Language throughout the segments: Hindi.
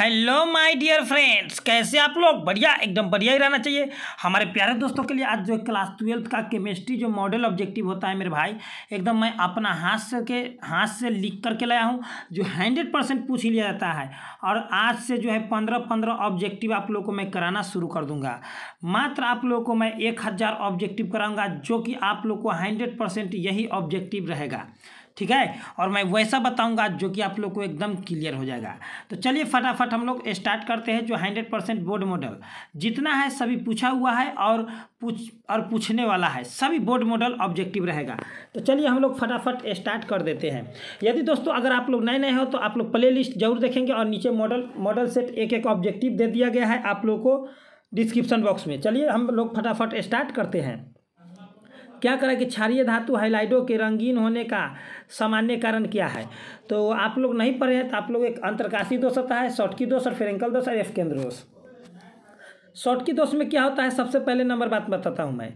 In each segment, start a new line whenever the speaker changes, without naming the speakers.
हेलो माय डियर फ्रेंड्स कैसे आप लोग बढ़िया एकदम बढ़िया ही रहना चाहिए हमारे प्यारे दोस्तों के लिए आज जो क्लास ट्वेल्थ का केमिस्ट्री जो मॉडल ऑब्जेक्टिव होता है मेरे भाई एकदम मैं अपना हाथ से के हाथ से लिख करके लाया हूँ जो हंड्रेड परसेंट पूछ ही लिया जाता है और आज से जो है पंद्रह पंद्रह ऑब्जेक्टिव आप लोग को मैं कराना शुरू कर दूँगा मात्र आप लोग को मैं एक ऑब्जेक्टिव कराऊँगा जो कि आप लोग को हंड्रेड यही ऑब्जेक्टिव रहेगा ठीक है और मैं वैसा बताऊंगा जो कि आप लोग को एकदम क्लियर हो जाएगा तो चलिए फटाफट हम लोग स्टार्ट करते हैं जो हंड्रेड परसेंट बोर्ड मॉडल जितना है सभी पूछा हुआ है और पूछ और पूछने वाला है सभी बोर्ड मॉडल ऑब्जेक्टिव रहेगा तो चलिए हम लोग फटाफट स्टार्ट कर देते हैं यदि दोस्तों अगर आप लोग नए नए हो तो आप लोग प्ले लिस्ट जरूर देखेंगे और नीचे मॉडल मॉडल सेट एक एक ऑब्जेक्टिव दे दिया गया है आप लोग को डिस्क्रिप्शन बॉक्स में चलिए हम लोग फटाफट स्टार्ट करते हैं क्या करें कि क्षारिय धातु हाइलाइडो के रंगीन होने का सामान्य कारण क्या है तो आप लोग नहीं पढ़े हैं तो आप लोग एक अंतरकाशी दोष होता है की दोष और फेरेंकल दोष और एफ केंद्र दोष शॉर्टकी दोष में क्या होता है सबसे पहले नंबर बात बताता हूँ मैं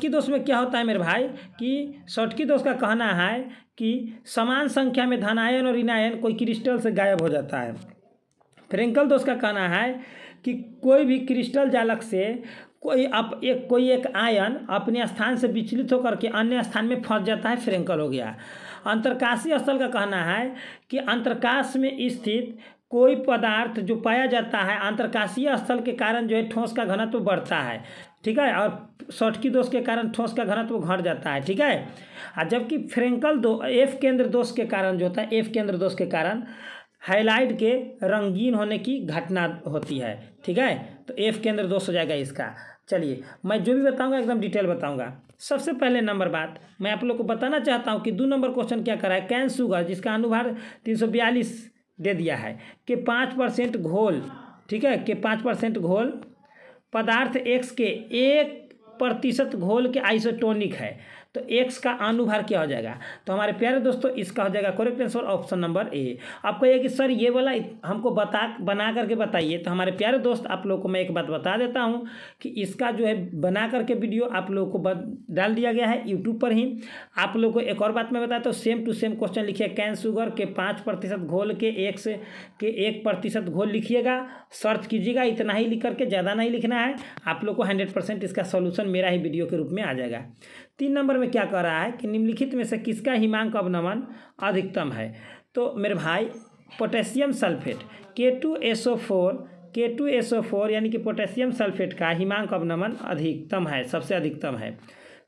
की दोष में क्या होता है मेरे भाई कि शॉर्टकी दोष का कहना है कि समान संख्या में धनायन और ऋणायन कोई क्रिस्टल से गायब हो जाता है फ्रेंकल दोष का कहना है कि कोई भी क्रिस्टल जालक से कोई अप एक कोई एक आयन अपने स्थान से विचलित होकर के अन्य स्थान में फंस जाता है फ्रेंकल हो गया अंतरकाशीय स्थल का कहना है कि अंतरकाश में स्थित कोई पदार्थ जो पाया जाता है अंतरकाशीय स्थल के कारण जो है ठोस का घनत्व बढ़ता है ठीक है और सटकी दोष के कारण ठोस का घनत्व घट जाता है ठीक है और जबकि फ्रेंकल दो एफ केंद्र दोष के कारण जो होता है एफ केंद्र दोष के कारण हाईलाइट के रंगीन होने की घटना होती है ठीक है तो एफ केंद्र दोष हो जाएगा इसका चलिए मैं जो भी बताऊंगा एकदम डिटेल बताऊंगा सबसे पहले नंबर बात मैं आप लोग को बताना चाहता हूँ कि दो नंबर क्वेश्चन क्या करा है कैन सुगर जिसका अनुभार तीन दे दिया है कि पाँच परसेंट घोल ठीक है कि पाँच परसेंट घोल पदार्थ एक्स के एक प्रतिशत घोल के आइसोटोनिक है तो एक्स का अनुभार क्या हो जाएगा तो हमारे प्यारे दोस्तों इसका हो जाएगा correct answer option number A आपको कहिए कि सर ये वाला हमको बता बना करके बताइए तो हमारे प्यारे दोस्त आप लोग को मैं एक बात बता देता हूँ कि इसका जो है बना करके वीडियो आप लोगों को डाल दिया गया है यूट्यूब पर ही आप लोग को एक और बात मैं बताता हूँ सेम टू सेम क्वेश्चन लिखिए कैन शुगर के पाँच प्रतिशत घोल के एक से के एक प्रतिशत घोल लिखिएगा सर्च कीजिएगा इतना ही लिख करके ज़्यादा नहीं लिखना है आप लोग को हंड्रेड परसेंट इसका सोल्यूशन मेरा ही वीडियो के रूप में आ जाएगा तीन नंबर में क्या कह रहा है कि निम्नलिखित में से किसका हिमांक अवनमन अधिकतम है तो मेरे भाई potassium sulphate K two S O four K two S O four यानी कि पोटेशियम सल्फेट का हिमांक अवनमन अधिकतम है सबसे अधिकतम है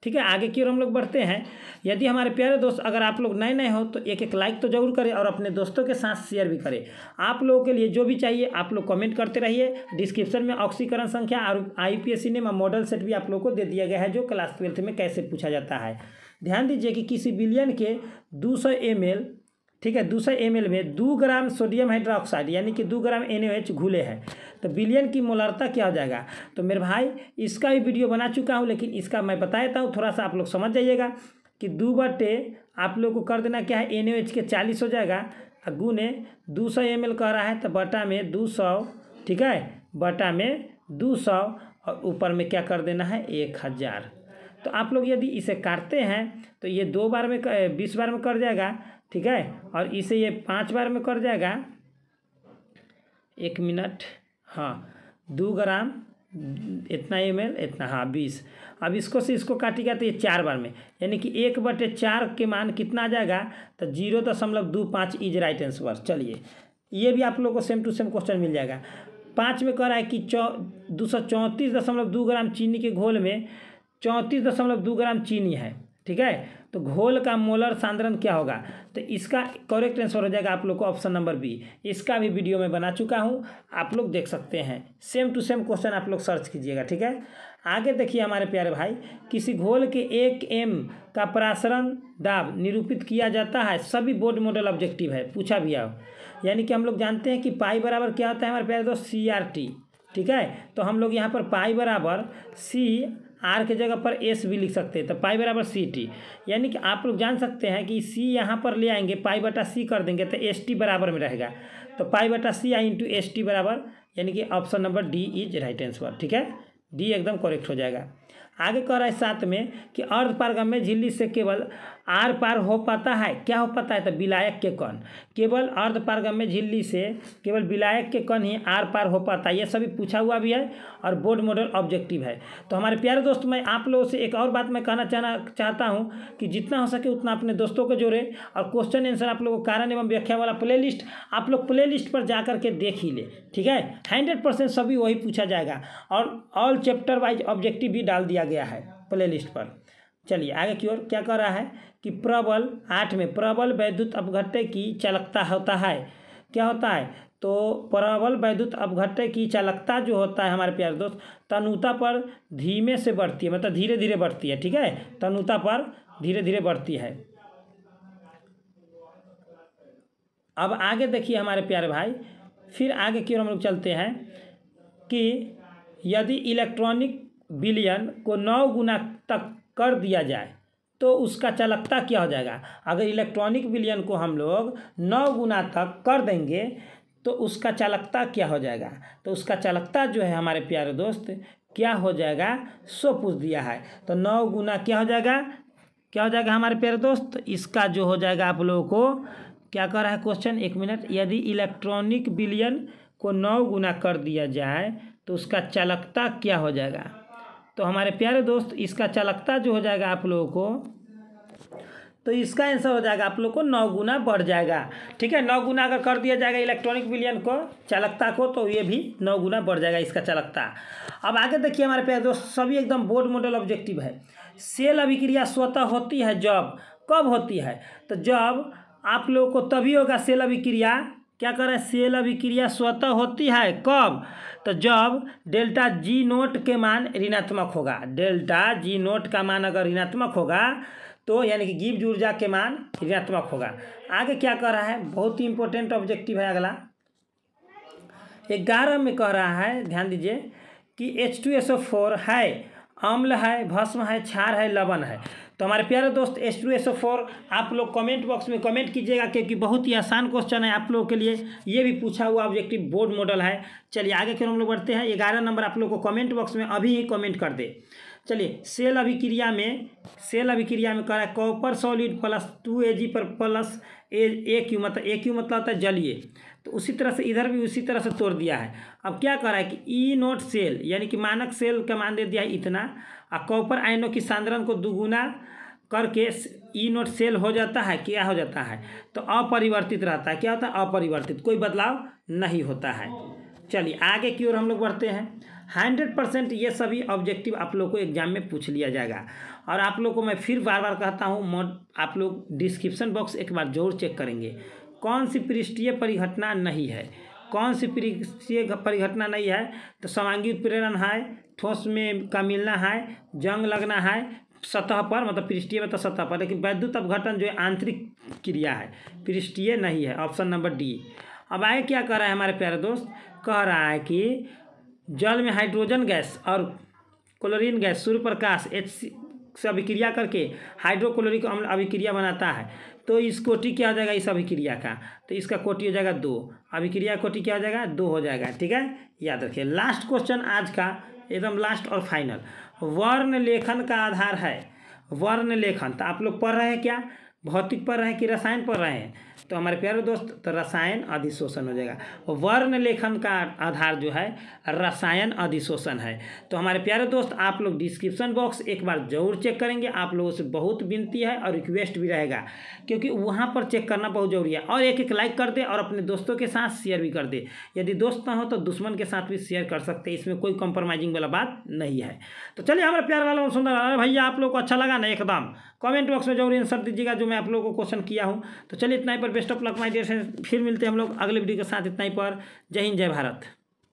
ठीक है आगे की ओर हम लोग बढ़ते हैं यदि हमारे प्यारे दोस्त अगर आप लोग नए नए हो तो एक एक लाइक तो जरूर करें और अपने दोस्तों के साथ शेयर भी करें आप लोगों के लिए जो भी चाहिए आप लोग कमेंट करते रहिए डिस्क्रिप्शन में ऑक्सीकरण संख्या और आई ने मॉडल सेट भी आप लोग को दे दिया गया है जो क्लास ट्वेल्थ में कैसे पूछा जाता है ध्यान दीजिए कि किसी बिलियन के दो सौ ठीक है दूसरे एम में दो ग्राम सोडियम हाइड्रोक्साइड यानी कि दो ग्राम एन घुले हैं तो बिलियन की मोलरता क्या हो जाएगा तो मेरे भाई इसका भी वीडियो बना चुका हूँ लेकिन इसका मैं बता देता हूँ थोड़ा सा आप लोग समझ जाइएगा कि दो बटे आप लोग को कर देना क्या है एन के चालीस हो जाएगा और गुने दो सौ एम कह रहा है तो बटा में दो सौ ठीक है बटा में दो सौ और ऊपर में क्या कर देना है एक हज़ार तो आप लोग यदि इसे काटते हैं तो ये दो बार में बीस बार में कर जाएगा ठीक है और इसे ये पाँच बार में कर जाएगा एक मिनट हाँ दो ग्राम इतना एम एल इतना हाँ बीस अब इसको से इसको काटेगा तो ये चार बार में यानी कि एक बटे चार के मान कितना आ जाएगा तो जीरो दशमलव दो पाँच इज राइट आंसर चलिए ये भी आप लोग को सेम टू सेम क्वेश्चन मिल जाएगा पाँच में कह रहा है कि चौ दो सौ चौंतीस दशमलव दो ग्राम चीनी के घोल में चौंतीस दशमलव दो ग्राम चीनी है ठीक है तो घोल का मोलर सांद्रण क्या होगा तो इसका करेक्ट आंसर हो जाएगा आप लोग को ऑप्शन नंबर बी इसका भी वीडियो में बना चुका हूँ आप लोग देख सकते हैं सेम टू सेम क्वेश्चन आप लोग सर्च कीजिएगा ठीक है आगे देखिए हमारे प्यारे भाई किसी घोल के एक एम का परासरण दाब निरूपित किया जाता है सभी बोर्ड मॉडल ऑब्जेक्टिव है पूछा भी आओ यानी कि हम लोग जानते हैं कि पाई बराबर क्या होता है हमारे प्यारे दोस्त सी आर टी ठीक है तो हम लोग यहाँ पर पाई बराबर सी आर के जगह पर एस भी लिख सकते हैं तो पाई बराबर सी टी यानी कि आप लोग जान सकते हैं कि सी यहाँ पर ले आएंगे पाई बटा सी कर देंगे तो एस टी बराबर में रहेगा तो पाई बटा C I into S T बराबर यानी कि option number D is right answer ठीक है डी एकदम करेक्ट हो जाएगा आगे कह रहा है साथ में कि अर्ध पारगम में झिल्ली से केवल आर पार हो पाता है क्या हो पाता है तो विलायक के कण केवल अर्धपारगम्य झिल्ली से केवल विलायक के कण ही आर पार हो पाता है यह सभी पूछा हुआ भी है और बोर्ड मॉडल ऑब्जेक्टिव है तो हमारे प्यारे दोस्त मैं आप लोगों से एक और बात मैं कहना चाहना चाहता हूँ कि जितना हो सके उतना अपने दोस्तों को जोड़े और क्वेश्चन आंसर आप लोगों को कारण एवं व्याख्या वाला प्ले लिस्ट आप लोग प्ले लिस्ट पर जा करके देख ही ले ठीक है हंड्रेड परसेंट सभी वही पूछा जाएगा और ऑल चैप्टर वाइज ऑब्जेक्टिव भी डाल दिया गया है प्ले लिस्ट पर चलिए आगे की ओर क्या कर रहा है कि प्रबल आठ में प्रबल वैद्युत अपघट्य की चालकता होता है क्या होता है तो प्रबल वैद्युत अपघट्य की चालकता जो होता है हमारे प्यारे दोस्त तनुता पर धीमे से बढ़ती है मतलब धीरे धीरे बढ़ती है ठीक है तनुता पर धीरे धीरे बढ़ती है अब आगे देखिए हमारे प्यारे भाई फिर आगे की ओर हम लोग चलते हैं कि यदि इलेक्ट्रॉनिक बिलियन को नौ गुना तक कर दिया जाए तो उसका चालकता क्या हो जाएगा अगर इलेक्ट्रॉनिक विलियन को हम लोग नौ गुना तक कर देंगे तो उसका चालकता क्या हो जाएगा तो उसका चालकता जो है हमारे प्यारे दोस्त क्या हो जाएगा सो पूछ दिया है तो नौ गुना क्या हो जाएगा क्या हो जाएगा हमारे प्यारे दोस्त इसका जो हो जाएगा आप लोगों को क्या कर रहा है क्वेश्चन एक मिनट यदि इलेक्ट्रॉनिक बिलियन को नौ गुना कर दिया जाए तो उसका चालकता क्या हो जाएगा तो हमारे प्यारे दोस्त इसका चालकता जो हो जाएगा आप लोगों को तो इसका आंसर हो जाएगा आप लोग को नौ गुना बढ़ जाएगा ठीक है नौ गुना अगर कर दिया जाएगा इलेक्ट्रॉनिक विलियन को चालकता को तो ये भी नौ गुना बढ़ जाएगा इसका चालकता अब आगे देखिए हमारे प्यारे दोस्त सभी एकदम बोर्ड मॉडल ऑब्जेक्टिव है सेल अभिक्रिया स्वतः होती है जब कब होती है तो जब आप लोगों को तभी होगा सेल अभिक्रिया क्या कर रहा है सेल अभिक्रिया स्वतः होती है कब तो जब डेल्टा जी नोट के मान ऋणात्मक होगा डेल्टा जी नोट का मान अगर ऋणात्मक होगा तो यानी कि गिव ऊर्जा के मान ऋणात्मक होगा आगे क्या कर रहा है बहुत ही इंपॉर्टेंट ऑब्जेक्टिव है अगला ग्यारह में कह रहा है ध्यान दीजिए कि H two S O four है अम्ल है भस्म है क्षार है लवण है तो हमारे प्यारे दोस्त एस टू एस फोर आप लोग कमेंट बॉक्स में कमेंट कीजिएगा क्योंकि बहुत ही आसान क्वेश्चन है आप लोगों के लिए ये भी पूछा हुआ ऑब्जेक्टिव बोर्ड मॉडल है चलिए आगे क्यों हम लोग बढ़ते हैं ग्यारह नंबर आप लोग को कमेंट बॉक्स में अभी ही कमेंट कर दे चलिए सेल अभिक्रिया में सेल अभिक्रिया में कह रहा है copper solid plus two A G पर प्लस ए ए क्यू मतलब ए क्यू मतलब होता है जलिए तो उसी तरह से इधर भी उसी तरह से तोड़ दिया है अब क्या कर रहा है कि ई नोट सेल यानी कि मानक सेल का मान दे दिया है इतना और कॉपर आयनों की सांद्रण को दुगुना करके ई नोट सेल हो जाता है क्या हो जाता है तो अपरिवर्तित रहता है क्या होता है अपरिवर्तित कोई बदलाव नहीं होता है चलिए आगे की ओर हम लोग बढ़ते हैं हंड्रेड परसेंट ये सभी ऑब्जेक्टिव आप लोग को एग्जाम में पूछ लिया जाएगा और आप लोग को मैं फिर बार बार कहता हूँ आप लोग डिस्क्रिप्शन बॉक्स एक बार जरूर चेक करेंगे कौन सी पृष्ठीय परिघटना नहीं है कौन सी पृष्ठीय परिघटना नहीं है तो समांगी उत्प्रेरण है ठोस में का मिलना है जंग लगना है सतह पर मतलब पृष्ठीय मतलब सतह पर लेकिन वैद्युत अपघटन जो आंतरिक क्रिया है पृष्ठीय नहीं है ऑप्शन नंबर डी अब आए क्या कह रहा है हमारे प्यारे दोस्त कह रहा है कि जल में हाइड्रोजन गैस और क्लोरीन गैस सूर्यप्रकाश एच सी से अभिक्रिया करके हाइड्रोक्लोरिक अम्ल अभिक्रिया बनाता है तो इस कोटि क्या हो जाएगा इस अभिक्रिया का तो इसका कोटि हो जाएगा दो अभिक्रिया कोटि क्या हो जाएगा दो हो जाएगा ठीक है याद रखिए लास्ट क्वेश्चन आज का एकदम लास्ट और फाइनल वर्ण लेखन का आधार है वर्ण लेखन तो आप लोग पढ़ रहे हैं क्या भौतिक पढ़ रहे हैं कि रसायन पढ़ रहे हैं तो हमारे प्यारे दोस्त तो रसायन अधिशोषण हो जाएगा वर्ण लेखन का आधार जो है रसायन अधिशोषण है तो हमारे प्यारे दोस्त आप लोग डिस्क्रिप्शन बॉक्स एक बार जरूर चेक करेंगे आप लोगों से बहुत विनती है और रिक्वेस्ट भी रहेगा क्योंकि वहाँ पर चेक करना बहुत ज़रूरी है और एक एक लाइक कर दे और अपने दोस्तों के साथ शेयर भी कर दे यदि दोस्त ना हो तो दुश्मन के साथ भी शेयर कर सकते इसमें कोई कॉम्प्रोमाइजिंग वाला बात नहीं है तो चलिए हमारे प्यार वाला सुंदर भैया आप लोग को अच्छा लगा ना एकदम कमेंट बॉक्स में जरूर आंसर दीजिएगा जो मैं आप लोगों को क्वेश्चन किया हूँ तो चलिए इतना ही पर best of luck my dear friends फिर मिलते हैं हम लोग अगले वीडियो के साथ इतना ही पर जय हिंद जय भारत